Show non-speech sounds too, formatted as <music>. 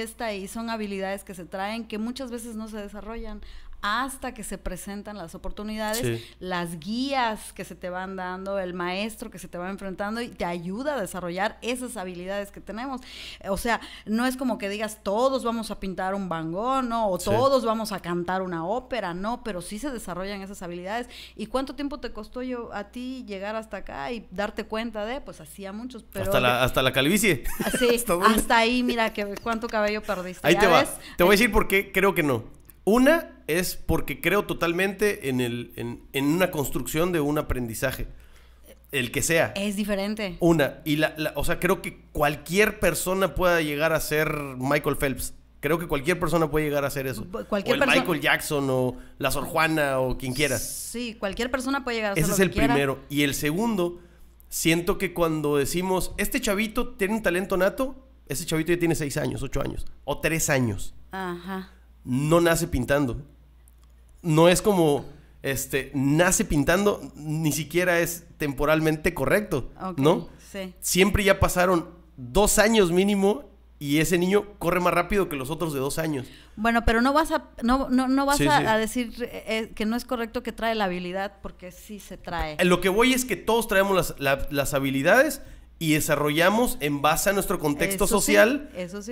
está y son habilidades que se traen que muchas veces no se desarrollan hasta que se presentan las oportunidades, las guías que se te van dando, el maestro que se te va enfrentando y te ayuda a desarrollar esas habilidades que tenemos. O sea, no es como que digas todos vamos a pintar un bangón, ¿no? O todos vamos a cantar una ópera, no, pero sí se desarrollan esas habilidades. ¿Y cuánto tiempo te costó yo a ti llegar hasta acá y darte cuenta de? Pues hacía muchos, pero... Hasta la, calvicie. Ah, sí, <laughs> hasta, ahí, mira, que cuánto cabello perdiste. Ahí te vas. Te voy a decir por qué creo que no. Una es porque creo totalmente en, el, en, una construcción de un aprendizaje. El que sea. Es diferente. Una. Y la, o sea, creo que cualquier persona pueda llegar a ser Michael Phelps. Creo que cualquier persona puede llegar a hacer eso. Cualquier o el Michael Jackson o la Sor Juana o quien quieras Sí, cualquier persona puede llegar a hacer Ese es el primero. Y el segundo, siento que cuando decimos, este chavito tiene un talento nato, ese chavito ya tiene seis años, ocho años o tres años. Ajá no nace pintando. No es como, este, nace pintando, ni siquiera es temporalmente correcto, ¿no? Siempre ya pasaron dos años mínimo y ese niño corre más rápido que los otros de dos años. Bueno, pero no vas a, no, no, vas a, decir eh, eh, que no es correcto que trae la habilidad, porque sí se trae. Eh, lo que voy es que todos traemos las, habilidades y desarrollamos en base a nuestro contexto social, eso sí,